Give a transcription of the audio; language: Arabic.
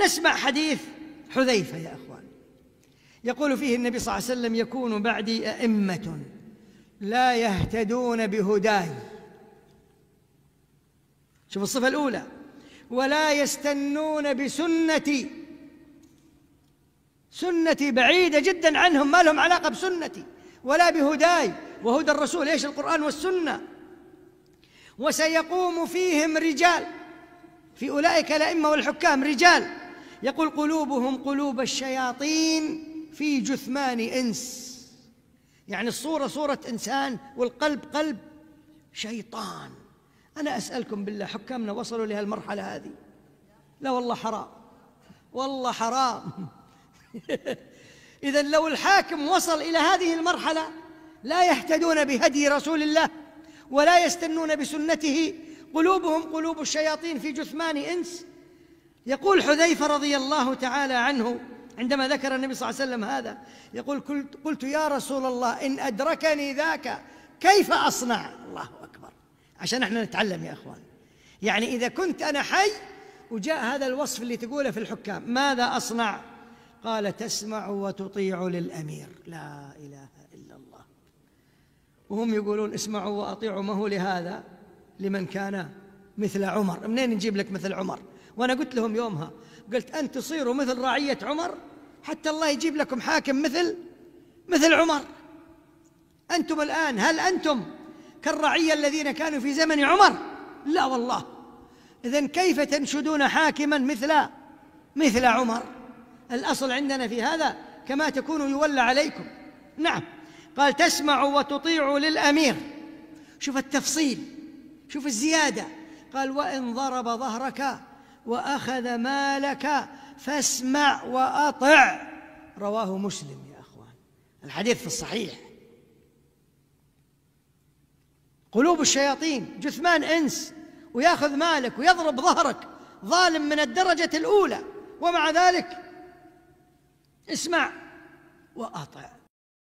نسمع حديث حذيفة يا أخوان يقول فيه النبي صلى الله عليه وسلم يكون بعدي أئمة لا يهتدون بهداي شوف الصفة الأولى ولا يستنون بسنتي سنتي بعيدة جدا عنهم ما لهم علاقة بسنتي ولا بهداي وهدى الرسول ايش القرآن والسنة وسيقوم فيهم رجال في أولئك الأئمة والحكام رجال يقول قلوبهم قلوب الشياطين في جثمان انس يعني الصوره صوره انسان والقلب قلب شيطان انا اسالكم بالله حكامنا وصلوا لهالمرحله هذه لا والله حرام والله حرام اذا لو الحاكم وصل الى هذه المرحله لا يهتدون بهدي رسول الله ولا يستنون بسنته قلوبهم قلوب الشياطين في جثمان انس يقول حذيفة رضي الله تعالى عنه عندما ذكر النبي صلى الله عليه وسلم هذا يقول قلت, قلت يا رسول الله إن أدركني ذاك كيف أصنع الله أكبر عشان احنا نتعلم يا أخوان يعني إذا كنت أنا حي وجاء هذا الوصف اللي تقوله في الحكام ماذا أصنع قال تسمع وتطيع للأمير لا إله إلا الله وهم يقولون اسمعوا وأطيعوا ما هو لهذا لمن كان مثل عمر منين نجيب لك مثل عمر وأنا قلت لهم يومها قلت أن تصيروا مثل رعية عمر حتى الله يجيب لكم حاكم مثل مثل عمر أنتم الآن هل أنتم كالرعية الذين كانوا في زمن عمر لا والله إذا كيف تنشدون حاكما مثل مثل عمر الأصل عندنا في هذا كما تكون يولى عليكم نعم قال تسمع وتطيع للأمير شوف التفصيل شوف الزيادة قال وإن ضرب ظهرك وأخذ مالك فاسمع وأطع رواه مسلم يا أخوان الحديث في الصحيح قلوب الشياطين جثمان إنس وياخذ مالك ويضرب ظهرك ظالم من الدرجة الأولى ومع ذلك اسمع وأطع